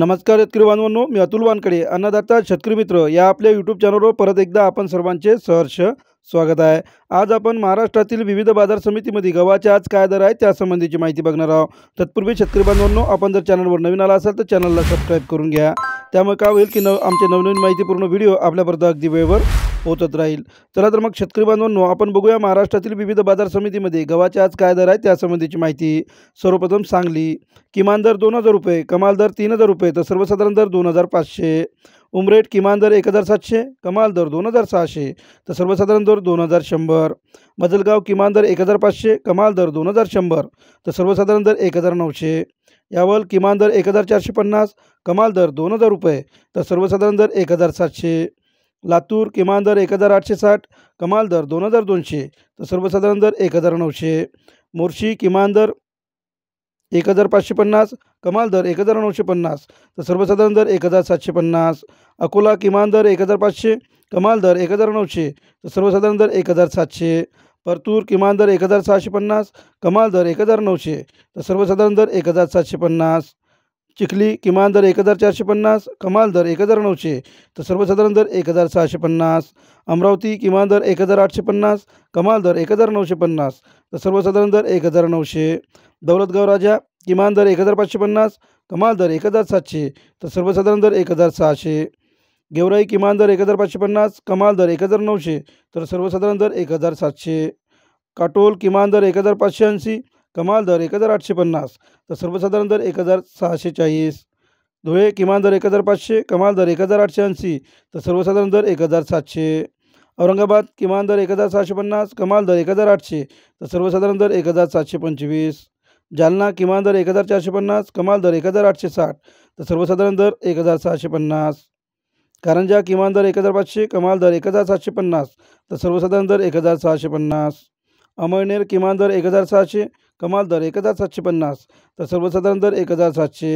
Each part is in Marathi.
नमस्कार शेतकरी बांधवांनो मी अतुल वानकडे अन्नदाता शेतकरी मित्र या आपल्या यूट्यूब चॅनलवर परत एकदा आपण सर्वांचे सहर्ष स्वागत आहे आज आपण महाराष्ट्रातील विविध बाजार समितीमध्ये गव्हाचे आज काय दर आहे त्यासंबंधीची माहिती बघणार आहोत तत्पूर्वी शेतकरी बांधवांनो आपण जर चॅनलवर नवीन आला असाल तर चॅनलला सबस्क्राईब करून घ्या त्यामुळे काय होईल की न आमचे नवनवीन माहितीपूर्ण व्हिडिओ आपल्यापर्यंत अगदी वेळेवर होतच राहील चला तर मग शेतकरी बांधवांनो आपण बघूया महाराष्ट्रातील विविध बाजार समितीमध्ये गव्हाचे आज काय दर आहे त्यासंबंधीची माहिती सर्वप्रथम सांगली किमान दर दोन हजार रुपये कमाल दर तीन हजार रुपये तर सर्वसाधारण दर दोन हजार पाचशे उमरेट किमान दर एक हजार सातशे कमाल दर दोन हजार सहाशे तर सर्वसाधारण दर दोन हजार शंभर मजलगाव किमान दर एक हजार पाचशे कमाल दर दोन हजार शंभर तर सर्वसाधारण दर एक हजार नऊशे यावल किमान दर एक हजार चारशे पन्नास कमाल दर दोन हजार रुपये तर सर्वसाधारण दर एक हजार सातशे लातूर किमान दर एक हजार आठशे साठ कमाल दर दोन हजार दोनशे तर सर्वसाधारण दर एक हजार नऊशे मोर्शी किमान दर एक हजार पाचशे पन्नास कमाल दर एक हजार नऊशे पन्नास तर सर्वसाधारण दर एक हजार सातशे पन्नास अकोला किमान दर एक हजार पाचशे कमाल दर एक हजार नऊशे तर सर्वसाधारण दर एक हजार सातशे परतूर किमान दर एक हजार सहाशे पन्नास कमाल दर एक हजार नऊशे तर सर्वसाधारण दर एक हजार सातशे पन्नास चिखली किमान दर एक हजार चारशे पन्नास कमाल दर एक हजार नऊशे तर सर्वसाधारण दर एक हजार सहाशे पन्नास अमरावती किमान दर एक हजार आठशे पन्नास कमाल दर एक हजार नऊशे पन्नास तर सर्वसाधारण दर एक हजार नऊशे दौलतगाव राजा किमान दर एक हजार पाचशे पन्नास कमाल दर एक हजार सातशे तर सर्वसाधारण दर एक हजार सहाशे गेवराई किमान दर एक हजार पाचशे पन्नास कमाल दर एक हजार नऊशे तर सर्वसाधारण दर एक हजार सातशे काटोल किमान दर एक हजार पाचशे ऐंशी कमाल दर एक हजार आठशे पन्नास तर सर्वसाधारण दर एक हजार सहाशे चाळीस धुळे किमान दर एक हजार पाचशे कमाल दर एक हजार आठशे ऐंशी तर सर्वसाधारण दर एक हजार सातशे औरंगाबाद किमान दर एक हजार सहाशे पन्नास कमाल दर एक हजार आठशे तर सर्वसाधारण दर एक हजार सातशे पंचवीस जालना किमान दर एक हजार चारशे पन्नास कमाल दर एक हजार आठशे साठ तर सर्वसाधारण दर एक हजार सहाशे पन्नास कारंजा किमान दर एक हजार पाचशे कमाल दर एक हजार सातशे पन्नास तर सर्वसाधारण दर एक हजार सहाशे पन्नास अमळनेर किमान दर एक हजार सहाशे कमाल दर एक हजार सातशे पन्नास तर सर्वसाधारण दर एक हजार सातशे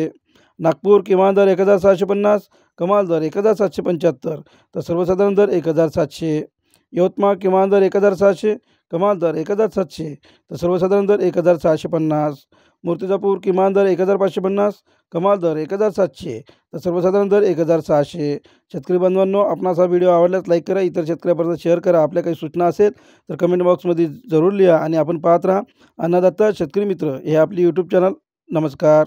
नागपूर किमान दर एक हजार सहाशे पन्नास कमाल दर एक हजार सातशे पंच्याहत्तर तर सर्वसाधारण दर एक हजार सातशे यवतमाळ किमान दर एक हजार सहाशे कमाल दर एक हजार सातशे तर सर्वसाधारण दर एक हजार सहाशे पन्नास मूर्तिजापूर किमान दर एक हजार पाचशे पन्नास कमाल दर एक हजार सातशे तर सर्वसाधारण दर एक हजार सहाशे शेतकरी बांधवांनो आपणास हा व्हिडिओ आवडल्यास लाईक करा इतर शेतकऱ्यापर्यंत शेअर करा आपल्या काही सूचना असेल तर कमेंट बॉक्समध्ये जरूर लिहा आणि आपण पाहत राहा अन्नदाता शेतकरी मित्र हे आपली यूट्यूब चॅनल नमस्कार